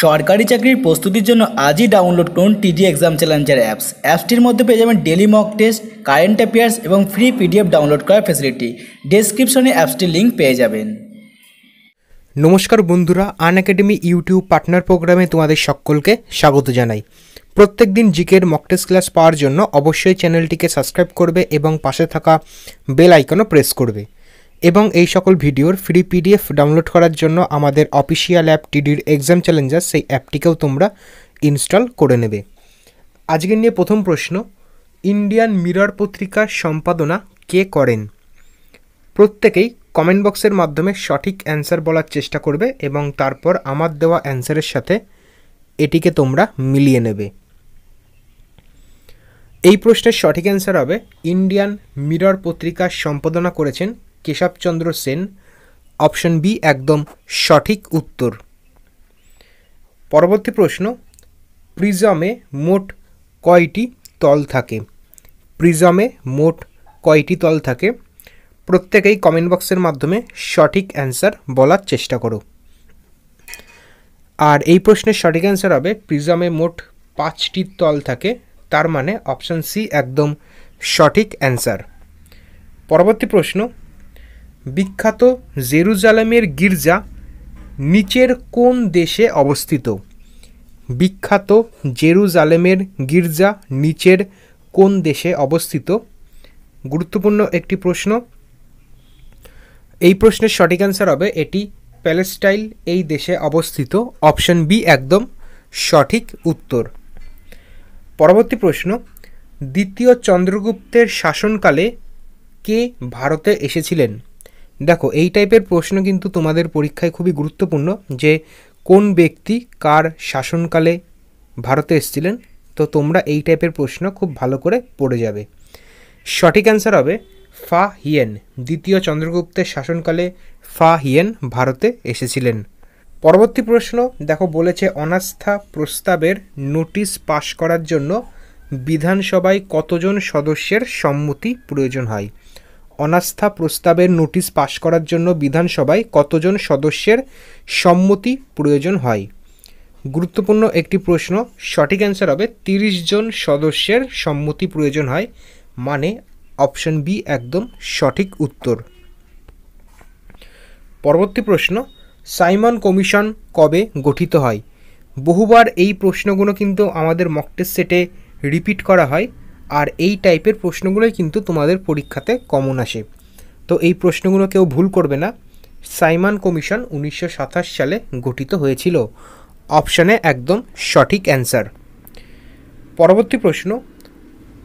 সরকারি চাকরির প্রস্তুতির জন্য আজই ডাউনলোড করুন টিডি এক্সাম চ্যালেঞ্জার অ্যাপস অ্যাপসটির মধ্যে পেয়ে যাবেন daily mock test current affairs এবং ফ্রি পিডিএফ ডাউনলোড করার ফেসিলিটি ডিসক্রিপশনে অ্যাপসটির লিঙ্ক পেয়ে যাবেন নমস্কার বন্ধুরা আন একাডেমি ইউটিউব পার্টনার প্রোগ্রামে তোমাদের সকলকে স্বাগত জানাই প্রত্যেক দিন জিকের মক টেস্ট ক্লাস পাওয়ার জন্য অবশ্যই চ্যানেলটিকে সাবস্ক্রাইব করবে এবং পাশে থাকা বেল আইকনও প্রেস করবে এবং এই সকল ভিডিওর ফ্রি পিডিএফ ডাউনলোড করার জন্য আমাদের অফিসিয়াল অ্যাপ টিডির এক্সাম চ্যালেঞ্জার সেই অ্যাপটিকেও তোমরা ইনস্টল করে নেবে আজকে নিয়ে প্রথম প্রশ্ন ইন্ডিয়ান মিরর পত্রিকার সম্পাদনা কে করেন প্রত্যেকেই কমেন্ট বক্সের মাধ্যমে সঠিক অ্যান্সার বলার চেষ্টা করবে এবং তারপর আমার দেওয়া অ্যান্সারের সাথে এটিকে তোমরা মিলিয়ে নেবে এই প্রশ্নের সঠিক অ্যান্সার হবে ইন্ডিয়ান মিরর পত্রিকার সম্পাদনা করেছেন কেশবচন্দ্র সেন অপশন বি একদম সঠিক উত্তর পরবর্তী প্রশ্ন প্রিজমে মোট কয়টি তল থাকে প্রিজমে মোট কয়টি তল থাকে প্রত্যেকেই কমেন্ট বক্সের মাধ্যমে সঠিক অ্যান্সার বলার চেষ্টা করো আর এই প্রশ্নের সঠিক অ্যান্সার হবে প্রিজমে মোট পাঁচটি তল থাকে তার মানে অপশান সি একদম সঠিক অ্যান্সার পরবর্তী প্রশ্ন বিখ্যাত জেরুজালেমের গির্জা নিচের কোন দেশে অবস্থিত বিখ্যাত জেরুজালেমের গির্জা নিচের কোন দেশে অবস্থিত গুরুত্বপূর্ণ একটি প্রশ্ন এই প্রশ্নের সঠিক অ্যান্সার হবে এটি প্যালেস্টাইল এই দেশে অবস্থিত অপশন বি একদম সঠিক উত্তর পরবর্তী প্রশ্ন দ্বিতীয় চন্দ্রগুপ্তের শাসনকালে কে ভারতে এসেছিলেন দেখো এই টাইপের প্রশ্ন কিন্তু তোমাদের পরীক্ষায় খুবই গুরুত্বপূর্ণ যে কোন ব্যক্তি কার শাসনকালে ভারতে এসেছিলেন তো তোমরা এই টাইপের প্রশ্ন খুব ভালো করে পড়ে যাবে সঠিক অ্যান্সার হবে ফা হিয়েন দ্বিতীয় চন্দ্রগুপ্তের শাসনকালে ফা হিয়েন ভারতে এসেছিলেন পরবর্তী প্রশ্ন দেখো বলেছে অনাস্থা প্রস্তাবের নোটিশ পাশ করার জন্য বিধানসভায় কতজন সদস্যের সম্মতি প্রয়োজন হয় অনাস্থা প্রস্তাবের নোটিশ পাশ করার জন্য বিধানসভায় কতজন সদস্যের সম্মতি প্রয়োজন হয় গুরুত্বপূর্ণ একটি প্রশ্ন সঠিক অ্যান্সার হবে তিরিশ জন সদস্যের সম্মতি প্রয়োজন হয় মানে অপশন বি একদম সঠিক উত্তর পরবর্তী প্রশ্ন সাইমন কমিশন কবে গঠিত হয় বহুবার এই প্রশ্নগুলো কিন্তু আমাদের মকটেস সেটে রিপিট করা হয় আর এই টাইপের প্রশ্নগুলোই কিন্তু তোমাদের পরীক্ষাতে কমন আসে তো এই প্রশ্নগুলো কেউ ভুল করবে না সাইমান কমিশন উনিশশো সালে গঠিত হয়েছিল অপশানে একদম সঠিক অ্যান্সার পরবর্তী প্রশ্ন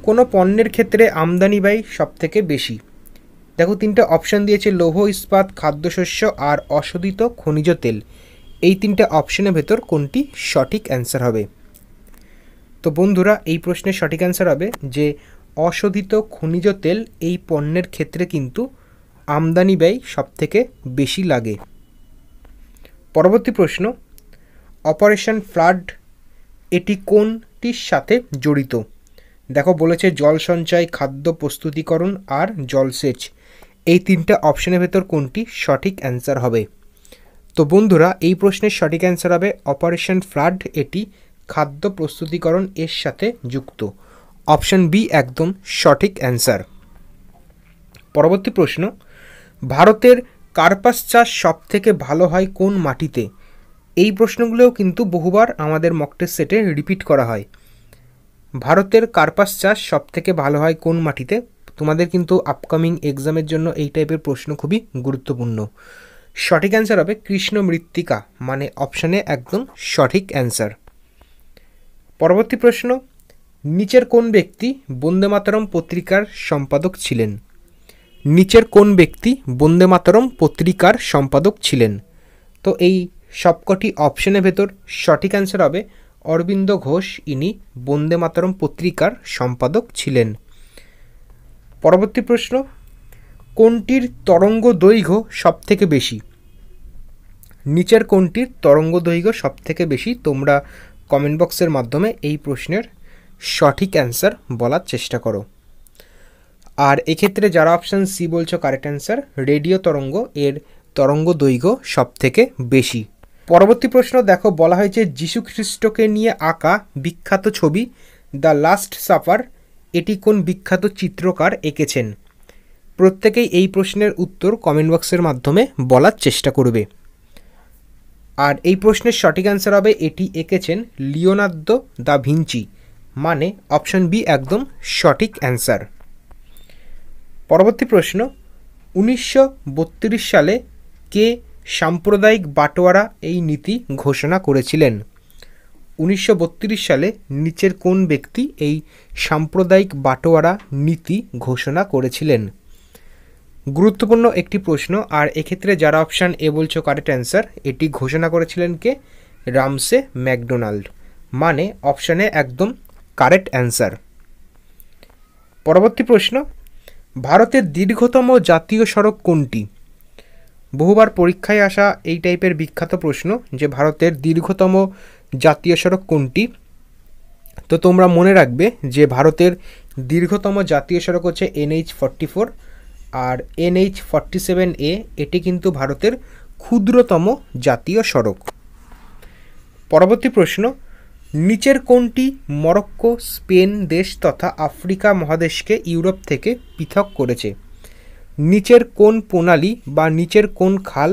কোনো পণ্যের ক্ষেত্রে আমদানি ব্যয় সবথেকে বেশি দেখো তিনটে অপশান দিয়েছে লৌহ ইস্পাত খাদ্যশস্য আর অশোধিত খনিজ তেল এই তিনটে অপশানের ভেতর কোনটি সঠিক অ্যান্সার হবে তো বন্ধুরা এই প্রশ্নের সঠিক অ্যান্সার হবে যে অশোধিত খনিজ তেল এই পণ্যের ক্ষেত্রে কিন্তু আমদানি ব্যয় সবথেকে বেশি লাগে পরবর্তী প্রশ্ন অপারেশন ফ্লাড এটি কোনটির সাথে জড়িত দেখো বলেছে জল সঞ্চয় খাদ্য প্রস্তুতিকরণ আর জলসেচ এই তিনটা অপশনের ভেতর কোনটি সঠিক অ্যান্সার হবে তো বন্ধুরা এই প্রশ্নের সঠিক অ্যান্সার হবে অপারেশন ফ্লাড এটি খাদ্য প্রস্তুতিকরণ এর সাথে যুক্ত অপশন বি একদম সঠিক অ্যান্সার পরবর্তী প্রশ্ন ভারতের কার্পাস চাষ সব থেকে ভালো হয় কোন মাটিতে এই প্রশ্নগুলোও কিন্তু বহুবার আমাদের মকটের সেটে রিপিট করা হয় ভারতের কার্পাস চাষ সব থেকে ভালো হয় কোন মাটিতে তোমাদের কিন্তু আপকামিং এক্সামের জন্য এই টাইপের প্রশ্ন খুবই গুরুত্বপূর্ণ সঠিক অ্যান্সার হবে কৃষ্ণ মৃত্তিকা মানে অপশানে একদম সঠিক অ্যান্সার পরবর্তী প্রশ্ন নিচের কোন ব্যক্তি বন্দে মাতরম পত্রিকার সম্পাদক ছিলেন নিচের কোন ব্যক্তি বন্দে মাতরম পত্রিকার সম্পাদক ছিলেন তো এই সবকটি অপশনের ভেতর সঠিক অ্যান্সার হবে অরবিন্দ ঘোষ ইনি বন্দে মাতরম পত্রিকার সম্পাদক ছিলেন পরবর্তী প্রশ্ন কোনটির তরঙ্গ দৈর্ঘ্য সবথেকে বেশি নিচের কোনটির তরঙ্গ দৈর্ঘ্য থেকে বেশি তোমরা কমেন্ট বক্সের মাধ্যমে এই প্রশ্নের সঠিক অ্যান্সার বলার চেষ্টা করো আর এক্ষেত্রে যারা অপশান সি বলছো কারেক্ট অ্যান্সার রেডিও তরঙ্গ এর তরঙ্গ দৈর্ঘ্য সব থেকে বেশি পরবর্তী প্রশ্ন দেখো বলা হয়েছে যীশু খ্রিস্টকে নিয়ে আঁকা বিখ্যাত ছবি দ্য লাস্ট সাফার এটি কোন বিখ্যাত চিত্রকার এঁকেছেন প্রত্যেকেই এই প্রশ্নের উত্তর কমেন্ট বক্সের মাধ্যমে বলার চেষ্টা করবে আর এই প্রশ্নের সঠিক অ্যান্সার হবে এটি এঁকেছেন লিওনার্দো দা ভিঞ্চি মানে অপশন বি একদম সঠিক অ্যান্সার পরবর্তী প্রশ্ন উনিশশো সালে কে সাম্প্রদায়িক বাটোয়ারা এই নীতি ঘোষণা করেছিলেন উনিশশো সালে নিচের কোন ব্যক্তি এই সাম্প্রদায়িক বাটোয়ারা নীতি ঘোষণা করেছিলেন গুরুত্বপূর্ণ একটি প্রশ্ন আর এক্ষেত্রে যারা অপশান এ বলছো কারেক্ট অ্যান্সার এটি ঘোষণা করেছিলেন কে রামসে ম্যাকডোনাল্ড মানে অপশানে একদম কারেক্ট অ্যান্সার পরবর্তী প্রশ্ন ভারতের দীর্ঘতম জাতীয় সড়ক কোনটি বহুবার পরীক্ষায় আসা এই টাইপের বিখ্যাত প্রশ্ন যে ভারতের দীর্ঘতম জাতীয় সড়ক কোনটি তো তোমরা মনে রাখবে যে ভারতের দীর্ঘতম জাতীয় সড়ক হচ্ছে এনএইচ ফর্টি ফোর আর এনএইচ ফর্টি সেভেন এ এটি কিন্তু ভারতের ক্ষুদ্রতম জাতীয় সড়ক পরবর্তী প্রশ্ন নিচের কোনটি মরক্কো স্পেন দেশ তথা আফ্রিকা মহাদেশকে ইউরোপ থেকে পৃথক করেছে নিচের কোন প্রণালী বা নিচের কোন খাল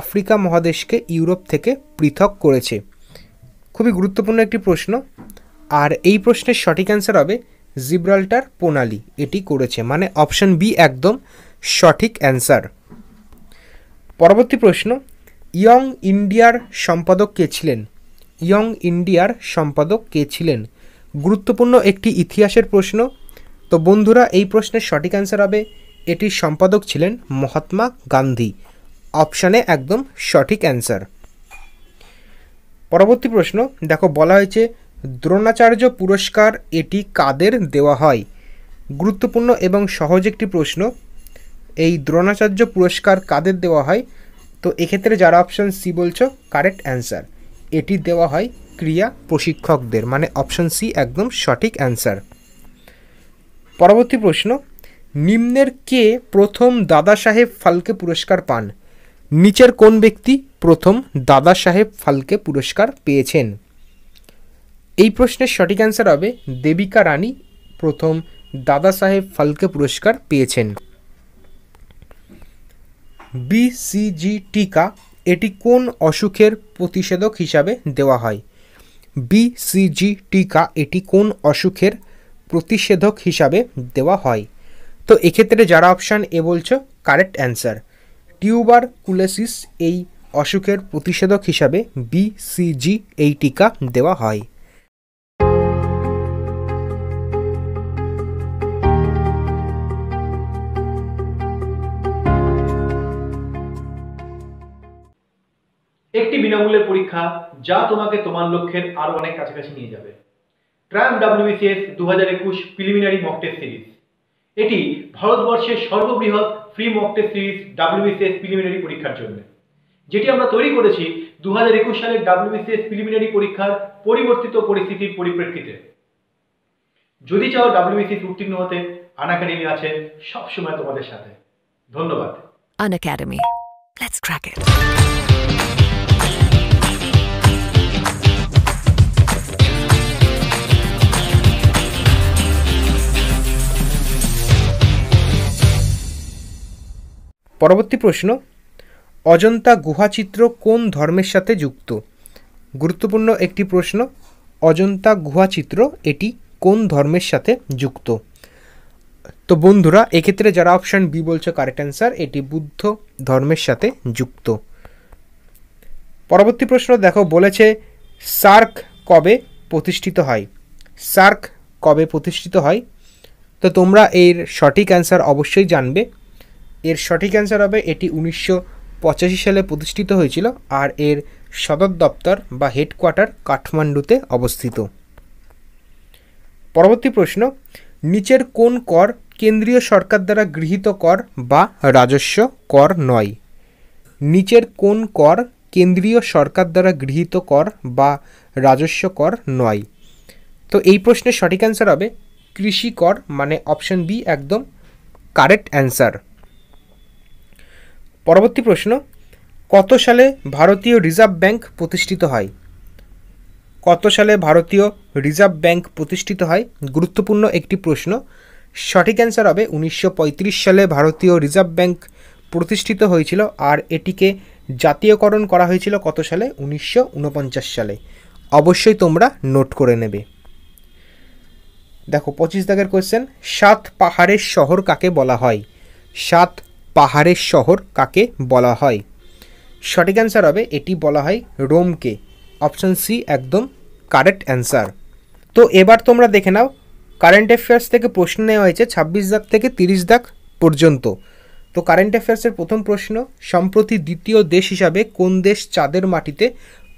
আফ্রিকা মহাদেশকে ইউরোপ থেকে পৃথক করেছে খুবই গুরুত্বপূর্ণ একটি প্রশ্ন আর এই প্রশ্নের সঠিক অ্যান্সার হবে জিব্রাল্টার প্রণালী এটি করেছে মানে অপশন বি একদম সঠিক অ্যান্সার পরবর্তী প্রশ্ন ইয়ং ইন্ডিয়ার সম্পাদক কে ছিলেন ইয়ং ইন্ডিয়ার সম্পাদক কে ছিলেন গুরুত্বপূর্ণ একটি ইতিহাসের প্রশ্ন তো বন্ধুরা এই প্রশ্নের সঠিক অ্যান্সার হবে এটির সম্পাদক ছিলেন মহাত্মা গান্ধী অপশানে একদম সঠিক অ্যান্সার পরবর্তী প্রশ্ন দেখো বলা হয়েছে দ্রোণাচার্য পুরস্কার এটি কাদের দেওয়া হয় গুরুত্বপূর্ণ এবং সহজ একটি প্রশ্ন এই দ্রোণাচার্য পুরস্কার কাদের দেওয়া হয় তো এক্ষেত্রে যারা অপশান সি বলছো কারেক্ট অ্যান্সার এটি দেওয়া হয় ক্রিয়া প্রশিক্ষকদের মানে অপশান সি একদম সঠিক অ্যান্সার পরবর্তী প্রশ্ন নিম্নের কে প্রথম দাদা সাহেব ফালকে পুরস্কার পান নিচের কোন ব্যক্তি প্রথম দাদা সাহেব ফালকে পুরস্কার পেয়েছেন এই প্রশ্নের সঠিক অ্যান্সার হবে দেবিকা রানী প্রথম দাদা সাহেব ফালকে পুরস্কার পেয়েছেন বিসিজি টিকা এটি কোন অসুখের প্রতিষেধক হিসাবে দেওয়া হয় বিসিজি টিকা এটি কোন অসুখের প্রতিষেধক হিসাবে দেওয়া হয় তো এক্ষেত্রে যারা অপশান এ বলছো কারেক্ট অ্যান্সার টিউবার কুলেসিস এই অসুখের প্রতিষেধক হিসাবে বিসিজি এই টিকা দেওয়া হয় বিনামূল্যে পরীক্ষা যা তোমাকে তোমার লক্ষ্যের আরো অনেক কাছাকাছি নিয়ে যাবে ট্রায়াম ডাব্লিউবিসিএস দু হাজার একুশ প্রিলিমিনারি মকটেস সিরিজ এটি ভারতবর্ষের সর্ববৃহৎ free mock test test series WBCS preliminary পরীক্ষার জন্য যেটি আমরা তৈরি করেছি দু হাজার একুশ সালের ডাব্লিউবিসিএস প্রিলিমিনারি পরীক্ষার পরিবর্তিত পরিস্থিতির পরিপ্রেক্ষিতে যদি চাও ডাব্লিউবিসিএস উত্তীর্ণ হতে আনাকাডেমি আছে সবসময় তোমাদের সাথে ধন্যবাদ আন Let's crack it. পরবর্তী প্রশ্ন অজন্তা গুহাচিত্র কোন ধর্মের সাথে যুক্ত গুরুত্বপূর্ণ একটি প্রশ্ন অজন্তা গুহাচিত্র এটি কোন ধর্মের সাথে যুক্ত তো বন্ধুরা এক্ষেত্রে যারা অপশান বি বলছে কারেক্ট অ্যান্সার এটি বুদ্ধ ধর্মের সাথে যুক্ত পরবর্তী প্রশ্ন দেখো বলেছে সার্ক কবে প্রতিষ্ঠিত হয় সার্ক কবে প্রতিষ্ঠিত হয় তো তোমরা এর সঠিক অ্যান্সার অবশ্যই জানবে এর সঠিক অ্যান্সার হবে এটি উনিশশো পঁচাশি সালে প্রতিষ্ঠিত হয়েছিল আর এর সদর দপ্তর বা হেডকোয়ার্টার কাঠমান্ডুতে অবস্থিত পরবর্তী প্রশ্ন নিচের কোন কর কেন্দ্রীয় সরকার দ্বারা গৃহীত কর বা রাজস্ব কর নয় নিচের কোন কর কেন্দ্রীয় সরকার দ্বারা গৃহীত কর বা রাজস্ব কর নয় তো এই প্রশ্নের সঠিক অ্যান্সার হবে কৃষি কর মানে অপশন বি একদম কারেক্ট অ্যান্সার পরবর্তী প্রশ্ন কত সালে ভারতীয় রিজার্ভ ব্যাংক প্রতিষ্ঠিত হয় কত সালে ভারতীয় রিজার্ভ ব্যাংক প্রতিষ্ঠিত হয় গুরুত্বপূর্ণ একটি প্রশ্ন সঠিক অ্যান্সার হবে উনিশশো সালে ভারতীয় রিজার্ভ ব্যাংক প্রতিষ্ঠিত হয়েছিল আর এটিকে জাতীয়করণ করা হয়েছিল কত সালে উনিশশো সালে অবশ্যই তোমরা নোট করে নেবে দেখো পঁচিশ দাগের কোয়েশ্চেন সাত পাহাড়ের শহর কাকে বলা হয় সাত পাহাড়ের শহর কাকে বলা হয় সঠিক অ্যান্সার হবে এটি বলা হয় রোমকে অপশান সি একদম কারেক্ট অ্যান্সার তো এবার তোমরা দেখে নাও কারেন্ট অ্যাফেয়ার্স থেকে প্রশ্ন নেওয়া হয়েছে ছাব্বিশ দাগ থেকে তিরিশ দাগ পর্যন্ত তো কারেন্ট অ্যাফেয়ার্সের প্রথম প্রশ্ন সম্প্রতি দ্বিতীয় দেশ হিসাবে কোন দেশ চাঁদের মাটিতে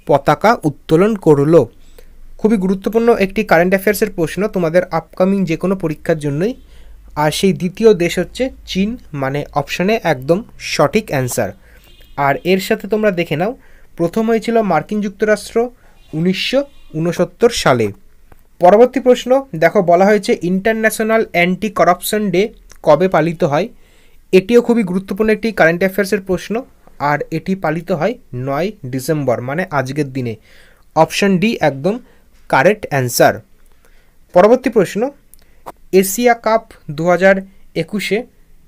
পতাকা উত্তোলন করল খুবই গুরুত্বপূর্ণ একটি কারেন্ট অ্যাফেয়ার্সের প্রশ্ন তোমাদের আপকামিং যে কোনো পরীক্ষার জন্যই আর সেই দ্বিতীয় দেশ হচ্ছে চীন মানে অপশানে একদম সঠিক অ্যান্সার আর এর সাথে তোমরা দেখে নাও প্রথম হয়েছিল মার্কিন যুক্তরাষ্ট্র উনিশশো সালে পরবর্তী প্রশ্ন দেখো বলা হয়েছে ইন্টারন্যাশনাল অ্যান্টি করাপশন ডে কবে পালিত হয় এটিও খুবই গুরুত্বপূর্ণ একটি কারেন্ট অ্যাফেয়ার্সের প্রশ্ন আর এটি পালিত হয় নয় ডিসেম্বর মানে আজকের দিনে অপশন ডি একদম কারেক্ট অ্যান্সার পরবর্তী প্রশ্ন এশিয়া কাপ দু হাজার একুশে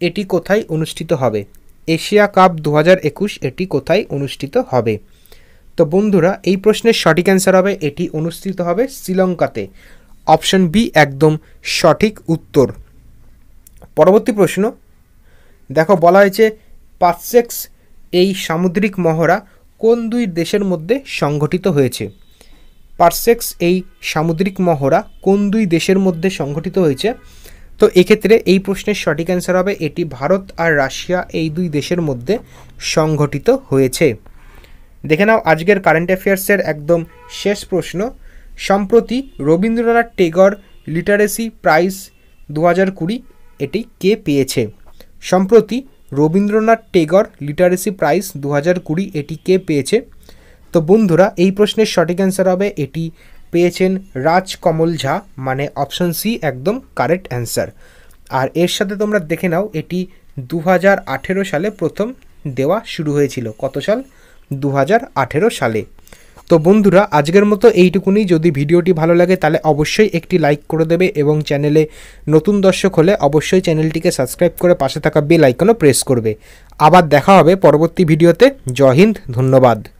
এটি কোথায় অনুষ্ঠিত হবে এশিয়া কাপ দু হাজার একুশ এটি কোথায় অনুষ্ঠিত হবে তো বন্ধুরা এই প্রশ্নের সঠিক অ্যান্সার হবে এটি অনুষ্ঠিত হবে শ্রীলঙ্কাতে অপশন বি একদম সঠিক উত্তর পরবর্তী প্রশ্ন দেখো বলা হয়েছে পাসেক্স এই সামুদ্রিক মহড়া কোন দুই দেশের মধ্যে সংঘটিত হয়েছে পারসেক্স এই সামুদ্রিক মহড়া কোন দুই দেশের মধ্যে সংঘটিত হয়েছে তো এক্ষেত্রে এই প্রশ্নের সঠিক অ্যান্সার হবে এটি ভারত আর রাশিয়া এই দুই দেশের মধ্যে সংঘটিত হয়েছে দেখে নাও আজকের কারেন্ট অ্যাফেয়ার্সের একদম শেষ প্রশ্ন সম্প্রতি রবীন্দ্রনাথ টেগর লিটারেসি প্রাইজ দু হাজার কুড়ি এটি কে পেয়েছে সম্প্রতি রবীন্দ্রনাথ টেগর লিটারেসি প্রাইজ দু হাজার কুড়ি এটি কে পেয়েছে তো বন্ধুরা এই প্রশ্নের সঠিক অ্যান্সার হবে এটি পেয়েছেন রাজকমল ঝা মানে অপশন সি একদম কারেক্ট অ্যান্সার আর এর সাথে তোমরা দেখে নাও এটি দু সালে প্রথম দেওয়া শুরু হয়েছিল কত সাল দু সালে তো বন্ধুরা আজকের মতো এইটুকুনি যদি ভিডিওটি ভালো লাগে তাহলে অবশ্যই একটি লাইক করে দেবে এবং চ্যানেলে নতুন দর্শক হলে অবশ্যই চ্যানেলটিকে সাবস্ক্রাইব করে পাশে থাকা বেল আইকনও প্রেস করবে আবার দেখা হবে পরবর্তী ভিডিওতে জয় হিন্দ ধন্যবাদ